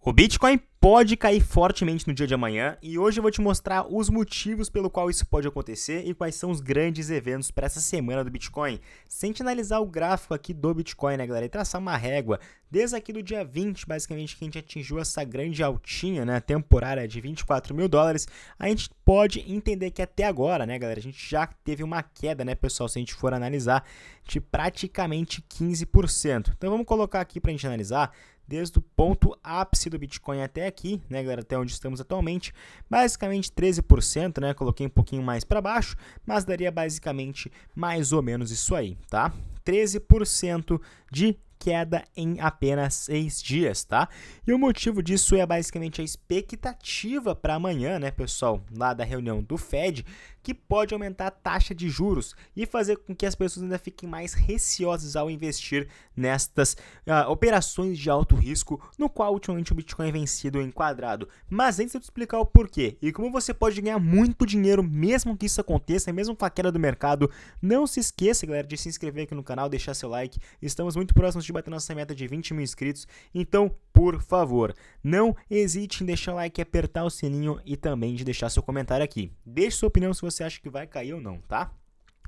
O Bitcoin pode cair fortemente no dia de amanhã e hoje eu vou te mostrar os motivos pelo qual isso pode acontecer e quais são os grandes eventos para essa semana do Bitcoin. Sem te analisar o gráfico aqui do Bitcoin, né, galera, e traçar uma régua, desde aqui do dia 20, basicamente, que a gente atingiu essa grande altinha, né, temporária de 24 mil dólares, a gente pode entender que até agora, né, galera, a gente já teve uma queda, né, pessoal, se a gente for analisar, de praticamente 15%. Então vamos colocar aqui para a gente analisar desde o ponto ápice do Bitcoin até aqui, né, galera, até onde estamos atualmente, basicamente 13%, né? Coloquei um pouquinho mais para baixo, mas daria basicamente mais ou menos isso aí, tá? 13% de queda em apenas seis dias, tá? E o motivo disso é basicamente a expectativa para amanhã, né, pessoal, lá da reunião do Fed, que pode aumentar a taxa de juros e fazer com que as pessoas ainda fiquem mais receosas ao investir nestas uh, operações de alto risco, no qual ultimamente o Bitcoin é vencido enquadrado. Mas antes de eu te explicar o porquê e como você pode ganhar muito dinheiro mesmo que isso aconteça, mesmo com a queda do mercado, não se esqueça, galera, de se inscrever aqui no canal, deixar seu like. Estamos muito próximos de de bater nossa meta de 20 mil inscritos. Então, por favor, não hesite em deixar o like, apertar o sininho e também de deixar seu comentário aqui. Deixe sua opinião se você acha que vai cair ou não, tá?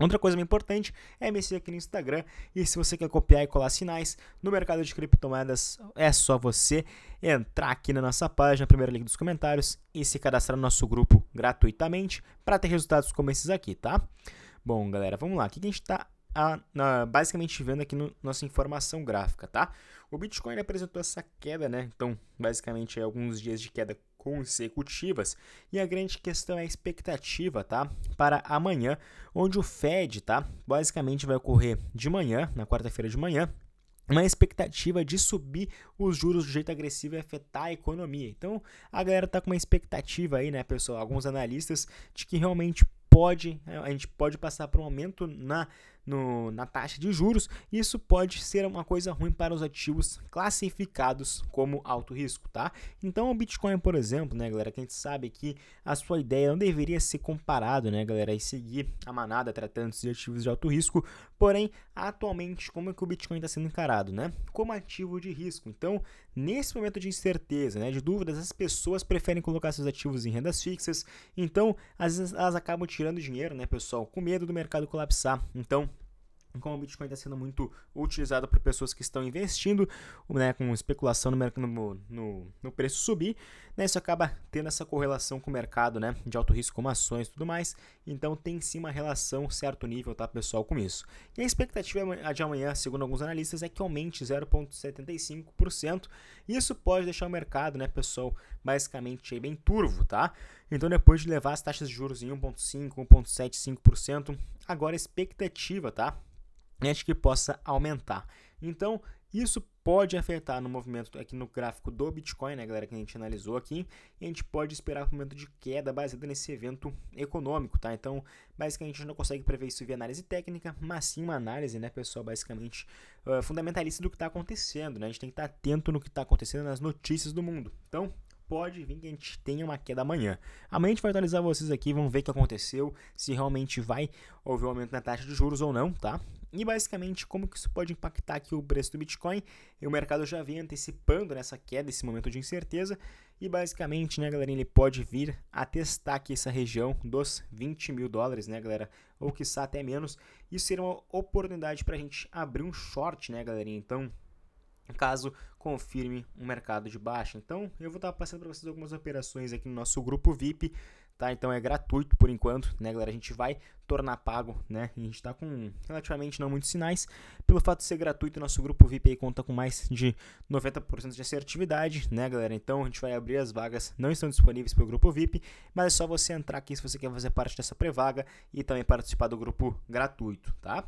Outra coisa bem importante é me seguir aqui no Instagram. E se você quer copiar e colar sinais no mercado de criptomoedas, é só você entrar aqui na nossa página, primeiro link dos comentários, e se cadastrar no nosso grupo gratuitamente para ter resultados como esses aqui, tá? Bom, galera, vamos lá. O que a gente está a, basicamente vendo aqui no, nossa informação gráfica, tá? O Bitcoin apresentou essa queda, né? Então, basicamente, é alguns dias de queda consecutivas. E a grande questão é a expectativa, tá? Para amanhã, onde o Fed, tá? Basicamente vai ocorrer de manhã, na quarta-feira de manhã, uma expectativa de subir os juros de jeito agressivo e afetar a economia. Então, a galera tá com uma expectativa aí, né, pessoal? Alguns analistas de que realmente pode, a gente pode passar por um aumento na no, na taxa de juros, isso pode ser uma coisa ruim para os ativos classificados como alto risco, tá? Então o Bitcoin, por exemplo, né, galera, que a gente sabe que a sua ideia não deveria ser comparado, né, galera, e seguir a manada tratando-se de ativos de alto risco, porém, atualmente, como é que o Bitcoin está sendo encarado, né? Como ativo de risco. Então, nesse momento de incerteza, né, de dúvidas, as pessoas preferem colocar seus ativos em rendas fixas, então, às vezes elas acabam tirando dinheiro, né, pessoal, com medo do mercado colapsar. Então, como o Bitcoin está sendo muito utilizado por pessoas que estão investindo né, com especulação no, no, no, no preço subir, né, isso acaba tendo essa correlação com o mercado né, de alto risco como ações e tudo mais. Então tem sim uma relação, certo nível, tá, pessoal, com isso. E a expectativa de amanhã, segundo alguns analistas, é que aumente 0,75%. Isso pode deixar o mercado, né, pessoal, basicamente bem turvo, tá? Então, depois de levar as taxas de juros em 1,5%, 1,75%, agora a expectativa, tá? Acho que possa aumentar. Então, isso pode afetar no movimento aqui no gráfico do Bitcoin, né, galera, que a gente analisou aqui, e a gente pode esperar um momento de queda baseado nesse evento econômico, tá? Então, basicamente, a gente não consegue prever isso via análise técnica, mas sim uma análise, né, pessoal, basicamente uh, fundamentalista do que está acontecendo, né? A gente tem que estar tá atento no que está acontecendo nas notícias do mundo. Então, pode vir que a gente tenha uma queda amanhã. Amanhã a gente vai atualizar vocês aqui, vamos ver o que aconteceu, se realmente vai houver um aumento na taxa de juros ou não, tá? E basicamente, como que isso pode impactar aqui o preço do Bitcoin? E o mercado já vem antecipando nessa queda, esse momento de incerteza. E basicamente, né, galera, ele pode vir a testar aqui essa região dos 20 mil dólares, né, galera? Ou quiçá até menos. Isso seria uma oportunidade para a gente abrir um short, né, galerinha? Então, caso confirme um mercado de baixa. Então, eu vou estar passando para vocês algumas operações aqui no nosso grupo VIP, tá? Então é gratuito por enquanto, né, galera? A gente vai tornar pago, né? A gente está com relativamente não muitos sinais. Pelo fato de ser gratuito, nosso grupo VIP aí conta com mais de 90% de assertividade, né, galera? Então a gente vai abrir as vagas, não estão disponíveis para o grupo VIP, mas é só você entrar aqui se você quer fazer parte dessa pré-vaga e também participar do grupo gratuito, tá?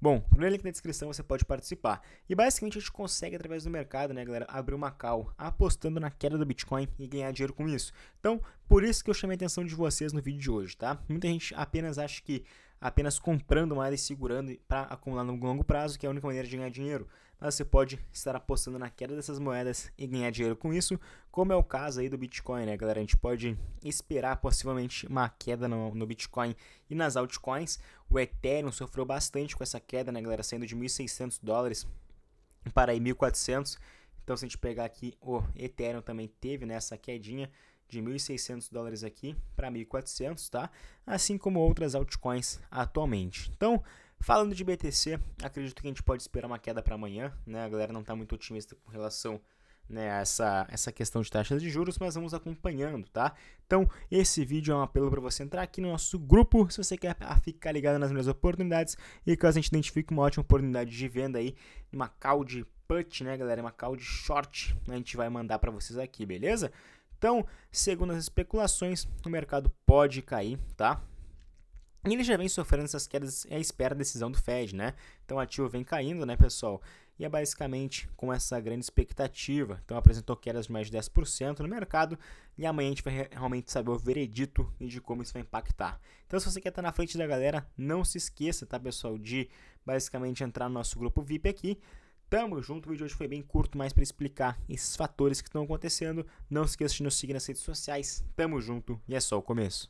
Bom, no link na descrição você pode participar. E basicamente a gente consegue, através do mercado, né, galera, abrir uma call apostando na queda do Bitcoin e ganhar dinheiro com isso. Então, por isso que eu chamei a atenção de vocês no vídeo de hoje, tá? Muita gente apenas acha que apenas comprando moeda e segurando para acumular no longo prazo, que é a única maneira de ganhar dinheiro. Mas você pode estar apostando na queda dessas moedas e ganhar dinheiro com isso, como é o caso aí do Bitcoin, né, galera? A gente pode esperar possivelmente uma queda no, no Bitcoin e nas altcoins. O Ethereum sofreu bastante com essa queda, né, galera? Saindo de 1.600 dólares para aí 1.400. Então, se a gente pegar aqui, o Ethereum também teve né, essa quedinha de 1.600 dólares aqui para 1.400, tá? Assim como outras altcoins atualmente. Então, falando de BTC, acredito que a gente pode esperar uma queda para amanhã, né? A galera não está muito otimista com relação né, essa, essa questão de taxas de juros, mas vamos acompanhando, tá? Então, esse vídeo é um apelo para você entrar aqui no nosso grupo, se você quer ficar ligado nas minhas oportunidades e caso a gente identifique uma ótima oportunidade de venda aí, uma call de put, né, galera, uma call de short, a gente vai mandar para vocês aqui, beleza? Então, segundo as especulações, o mercado pode cair, tá? E ele já vem sofrendo essas quedas à espera da decisão do Fed, né? Então o ativo vem caindo, né, pessoal? E é basicamente com essa grande expectativa. Então apresentou quedas de mais de 10% no mercado e amanhã a gente vai realmente saber o veredito e de como isso vai impactar. Então se você quer estar na frente da galera, não se esqueça, tá, pessoal, de basicamente entrar no nosso grupo VIP aqui. Tamo junto, o vídeo de hoje foi bem curto, mas para explicar esses fatores que estão acontecendo. Não se esqueça de nos seguir nas redes sociais. Tamo junto e é só o começo.